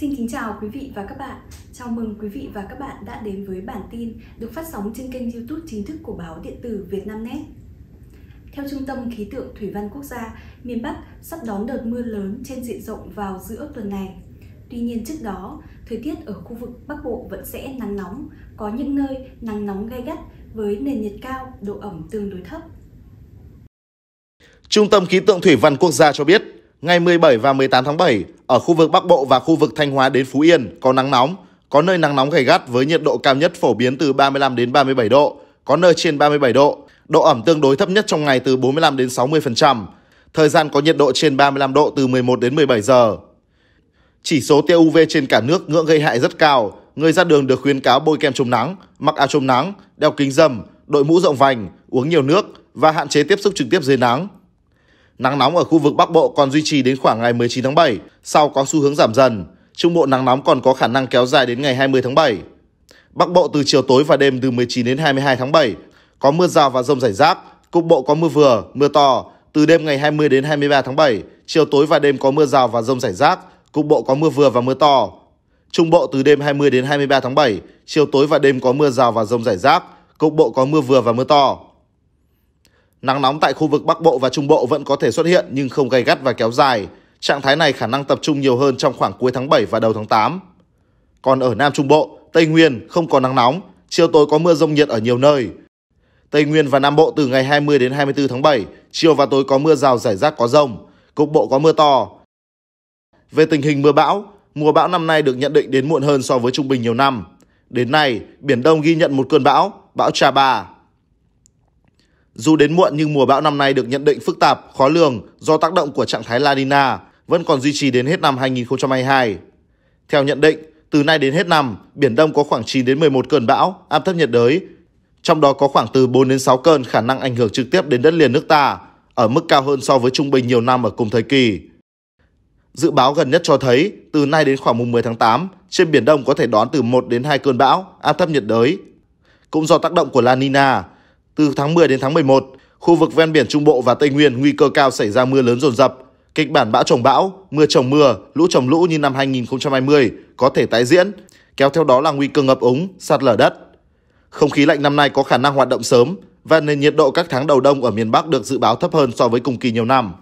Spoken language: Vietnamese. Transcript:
Xin kính chào quý vị và các bạn. Chào mừng quý vị và các bạn đã đến với bản tin được phát sóng trên kênh YouTube chính thức của báo điện tử Vietnamnet. Theo Trung tâm Khí tượng Thủy văn Quốc gia, miền Bắc sắp đón đợt mưa lớn trên diện rộng vào giữa tuần này. Tuy nhiên trước đó, thời tiết ở khu vực Bắc Bộ vẫn sẽ nắng nóng, có những nơi nắng nóng gay gắt với nền nhiệt cao, độ ẩm tương đối thấp. Trung tâm Khí tượng Thủy văn Quốc gia cho biết, ngày 17 và 18 tháng 7, ở khu vực Bắc Bộ và khu vực Thanh Hóa đến Phú Yên có nắng nóng, có nơi nắng nóng gay gắt với nhiệt độ cao nhất phổ biến từ 35 đến 37 độ, có nơi trên 37 độ. Độ ẩm tương đối thấp nhất trong ngày từ 45 đến 60%. Thời gian có nhiệt độ trên 35 độ từ 11 đến 17 giờ. Chỉ số tia UV trên cả nước ngưỡng gây hại rất cao, người ra đường được khuyến cáo bôi kem chống nắng, mặc áo chống nắng, đeo kính râm, đội mũ rộng vành, uống nhiều nước và hạn chế tiếp xúc trực tiếp dưới nắng. Nắng nóng ở khu vực Bắc Bộ còn duy trì đến khoảng ngày 19 tháng 7, sau có xu hướng giảm dần. Trung Bộ nắng nóng còn có khả năng kéo dài đến ngày 20 tháng 7. Bắc Bộ từ chiều tối và đêm từ 19 đến 22 tháng 7 có mưa rào và rông rải rác, cục bộ có mưa vừa, mưa to. Từ đêm ngày 20 đến 23 tháng 7, chiều tối và đêm có mưa rào và rông rải rác, cục bộ có mưa vừa và mưa to. Trung Bộ từ đêm 20 đến 23 tháng 7, chiều tối và đêm có mưa rào và rông rải rác, cục bộ có mưa vừa và mưa to. Nắng nóng tại khu vực Bắc Bộ và Trung Bộ vẫn có thể xuất hiện nhưng không gay gắt và kéo dài. Trạng thái này khả năng tập trung nhiều hơn trong khoảng cuối tháng 7 và đầu tháng 8. Còn ở Nam Trung Bộ, Tây Nguyên không có nắng nóng, chiều tối có mưa rông nhiệt ở nhiều nơi. Tây Nguyên và Nam Bộ từ ngày 20 đến 24 tháng 7, chiều và tối có mưa rào rải rác có rông, cục bộ có mưa to. Về tình hình mưa bão, mùa bão năm nay được nhận định đến muộn hơn so với trung bình nhiều năm. Đến nay, Biển Đông ghi nhận một cơn bão, bão Trà Bà, dù đến muộn nhưng mùa bão năm nay được nhận định phức tạp, khó lường do tác động của trạng thái La Nina vẫn còn duy trì đến hết năm 2022. Theo nhận định, từ nay đến hết năm, Biển Đông có khoảng 9 đến 11 cơn bão, áp thấp nhiệt đới, trong đó có khoảng từ 4 đến 6 cơn khả năng ảnh hưởng trực tiếp đến đất liền nước ta, ở mức cao hơn so với trung bình nhiều năm ở cùng thời kỳ. Dự báo gần nhất cho thấy, từ nay đến khoảng mùng 10 tháng 8, trên Biển Đông có thể đón từ 1 đến 2 cơn bão, áp thấp nhiệt đới. Cũng do tác động của La Nina, từ tháng 10 đến tháng 11, khu vực ven biển Trung Bộ và Tây Nguyên nguy cơ cao xảy ra mưa lớn dồn dập. Kịch bản bão trồng bão, mưa trồng mưa, lũ trồng lũ như năm 2020 có thể tái diễn, kéo theo đó là nguy cơ ngập úng, sạt lở đất. Không khí lạnh năm nay có khả năng hoạt động sớm và nền nhiệt độ các tháng đầu đông ở miền Bắc được dự báo thấp hơn so với cùng kỳ nhiều năm.